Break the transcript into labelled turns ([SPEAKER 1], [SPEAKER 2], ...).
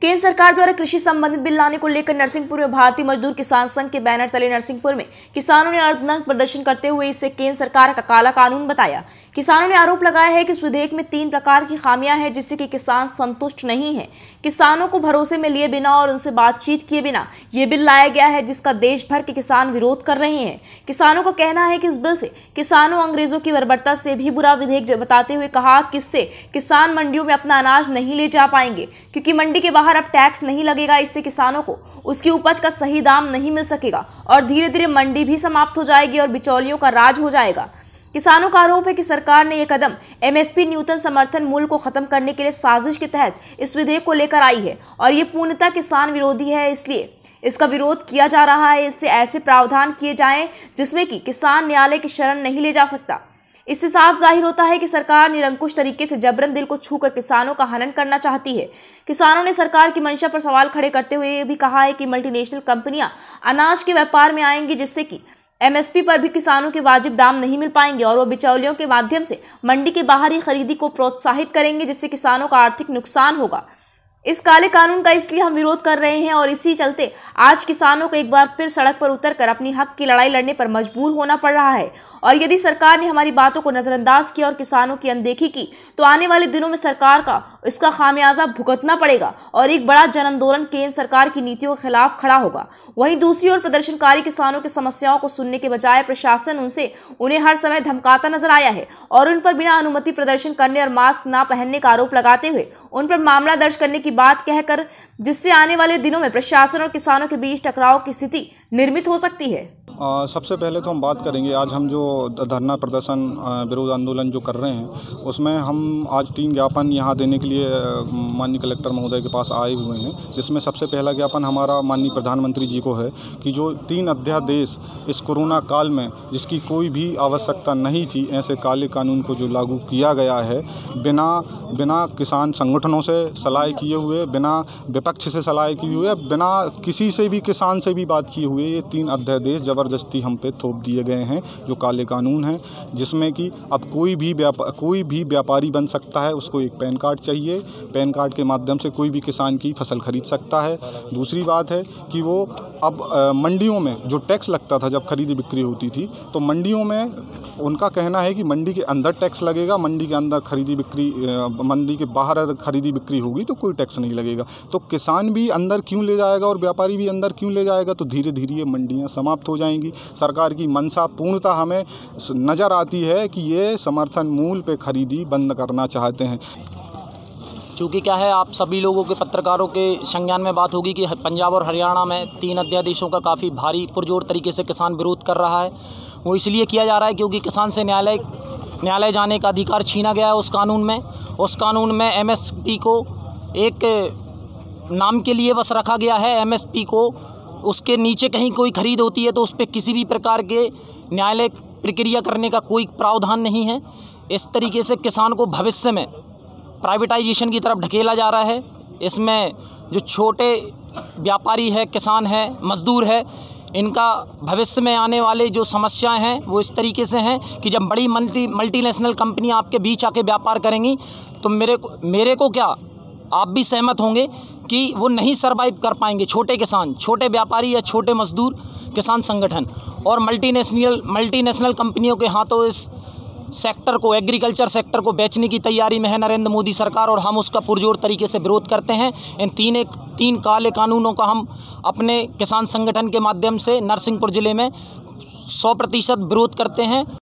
[SPEAKER 1] केंद्र सरकार द्वारा कृषि संबंधित बिल लाने को लेकर नरसिंहपुर में भारतीय मजदूर किसान संघ के बैनर तले नरसिंहपुर में किसानों ने अर्धनंग प्रदर्शन करते हुए इसे केंद्र सरकार का काला कानून बताया किसानों ने आरोप लगाया है कि इस विधेयक में तीन प्रकार की खामियां हैं जिससे कि किसान संतुष्ट नहीं है किसानों को भरोसे में लिए बिना और उनसे बातचीत किए बिना ये बिल लाया गया है जिसका देश भर के किसान विरोध कर रहे हैं किसानों का कहना है कि इस बिल से किसानों अंग्रेजों की बर्बरता से भी बुरा विधेयक बताते हुए कहा किससे किसान मंडियों में अपना अनाज नहीं ले जा पाएंगे क्योंकि मंडी के बाहर बाहर अब टैक्स नहीं लगेगा इससे किसानों को उसकी उपज का सही दाम नहीं मिल सकेगा और धीरे धीरे मंडी भी समाप्त हो जाएगी और बिचौलियों का राज हो जाएगा किसानों का आरोप है कि सरकार ने यह कदम एमएसपी न्यूनतम समर्थन मूल्य को खत्म करने के लिए साजिश के तहत इस विधेयक को लेकर आई है और ये पूर्णतः किसान विरोधी है इसलिए इसका विरोध किया जा रहा है इससे ऐसे प्रावधान किए जाएं जिसमें कि किसान न्यायालय की शरण नहीं ले जा सकता इससे साफ जाहिर होता है कि सरकार निरंकुश तरीके से जबरन दिल को छूकर किसानों का हनन करना चाहती है किसानों ने सरकार की मंशा पर सवाल खड़े करते हुए भी कहा है कि मल्टीनेशनल कंपनियां अनाज के व्यापार में आएंगी जिससे कि एमएसपी पर भी किसानों के वाजिब दाम नहीं मिल पाएंगे और वो बिचौलियों के माध्यम से मंडी के बाहरी खरीदी को प्रोत्साहित करेंगे जिससे किसानों का आर्थिक नुकसान होगा इस काले कानून का इसलिए हम विरोध कर रहे हैं और इसी चलते आज किसानों को एक बार फिर सड़क पर उतरकर अपनी हक की लड़ाई लड़ने पर मजबूर होना पड़ रहा है और यदि सरकार ने हमारी बातों को नजरअंदाज किया और किसानों की अनदेखी की तो आने वाले दिनों में सरकार का इसका खामियाजा भुगतना पड़ेगा और एक बड़ा जन आंदोलन केंद्र सरकार की नीतियों के खिलाफ खड़ा होगा वहीं दूसरी ओर प्रदर्शनकारी किसानों की समस्याओं को सुनने के बजाय प्रशासन उनसे उन्हें हर समय धमकाता नजर आया है और उन पर बिना अनुमति प्रदर्शन करने और मास्क न पहनने का आरोप लगाते हुए उन पर मामला दर्ज करने की बात कहकर जिससे आने वाले दिनों में प्रशासन और किसानों के बीच टकराव की स्थिति निर्मित हो सकती है
[SPEAKER 2] आ, सबसे पहले तो हम बात करेंगे आज हम जो धरना प्रदर्शन विरोध आंदोलन जो कर रहे हैं उसमें हम आज तीन ज्ञापन यहाँ देने के लिए माननीय कलेक्टर महोदय के पास आए हुए हैं जिसमें सबसे पहला ज्ञापन हमारा माननीय प्रधानमंत्री जी को है कि जो तीन अध्यादेश इस कोरोना काल में जिसकी कोई भी आवश्यकता नहीं थी ऐसे काले कानून को जो लागू किया गया है बिना बिना किसान संगठनों से सलाह किए हुए बिना विपक्ष से सलाह किए हुए बिना किसी से भी किसान से भी बात किए हुए ये तीन अध्यादेश जबर ज़बरदस्ती हम पे थोप दिए गए हैं जो काले कानून हैं जिसमें कि अब कोई भी व्यापा कोई भी व्यापारी बन सकता है उसको एक पैन कार्ड चाहिए पैन कार्ड के माध्यम से कोई भी किसान की फसल खरीद सकता है दूसरी बात है कि वो अब मंडियों में जो टैक्स लगता था जब खरीदी बिक्री होती थी तो मंडियों में उनका कहना है कि मंडी के अंदर टैक्स लगेगा मंडी के अंदर खरीदी बिक्री मंडी के बाहर अगर खरीदी बिक्री होगी तो कोई टैक्स नहीं लगेगा तो किसान भी अंदर क्यों ले जाएगा और व्यापारी भी अंदर क्यों ले जाएगा तो धीरे धीरे ये मंडियाँ समाप्त हो जाएंगी जाएंगी सरकार की मंशा पूर्णता हमें नज़र आती है कि ये समर्थन मूल पे खरीदी बंद करना चाहते हैं
[SPEAKER 3] चूँकि क्या है आप सभी लोगों के पत्रकारों के संज्ञान में बात होगी कि पंजाब और हरियाणा में तीन अध्यादेशों का काफ़ी भारी पुरजोर तरीके से किसान विरोध कर रहा है वो इसलिए किया जा रहा है क्योंकि किसान से न्यायालय न्यायालय जाने का अधिकार छीना गया है उस कानून में उस कानून में एमएसपी को एक नाम के लिए बस रखा गया है एमएसपी को उसके नीचे कहीं कोई खरीद होती है तो उस पर किसी भी प्रकार के न्यायालय प्रक्रिया करने का कोई प्रावधान नहीं है इस तरीके से किसान को भविष्य में प्राइवेटाइजेशन की तरफ ढकेला जा रहा है इसमें जो छोटे व्यापारी है किसान है मज़दूर है इनका भविष्य में आने वाले जो समस्याएं हैं वो इस तरीके से हैं कि जब बड़ी मल्टी मल्टीनेशनल कंपनी आपके बीच आके व्यापार करेंगी तो मेरे को मेरे को क्या आप भी सहमत होंगे कि वो नहीं सर्वाइव कर पाएंगे छोटे किसान छोटे व्यापारी या छोटे मजदूर किसान संगठन और मल्टीनेशनल मल्टीनेशनल कंपनियों के हाथों इस सेक्टर को एग्रीकल्चर सेक्टर को बेचने की तैयारी में है नरेंद्र मोदी सरकार और हम उसका पुरजोर तरीके से विरोध करते हैं इन तीन एक तीन काले कानूनों का हम अपने किसान संगठन के माध्यम से नरसिंहपुर ज़िले में सौ प्रतिशत विरोध करते हैं